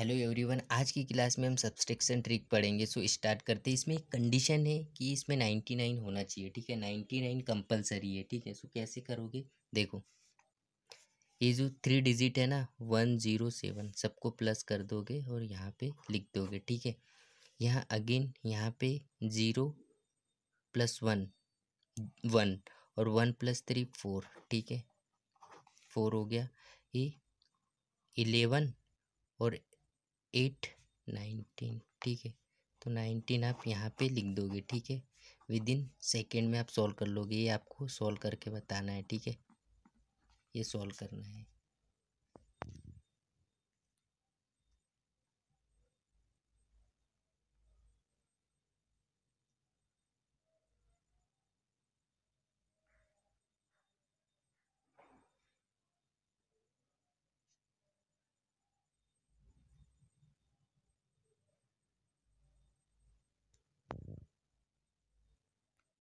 hello everyone आज की class में हम सब्सट्रैक्शन ट्रिक पढ़ेंगे सो स्टार्ट करते हैं इसमें एक कंडीशन है कि इसमें नाइन्टी नाइन होना चाहिए ठीक है नाइन्टी नाइन कंपल्सरी है ठीक है सो कैसे करोगे देखो ये जो थ्री डिजिट है ना वन ज़ीरो सेवन सबको प्लस कर दोगे और यहाँ पे लिख दोगे ठीक है यहाँ अगेन यहाँ पे ज़ीरो प्लस वन वन और वन प्लस थ्री फोर ठीक है फोर हो गया ये इलेवन और एट नाइनटीन ठीक है तो नाइनटीन आप यहाँ पे लिख दोगे ठीक है विद इन सेकेंड में आप सॉल्व कर लोगे ये आपको सॉल्व करके बताना है ठीक है ये सॉल्व करना है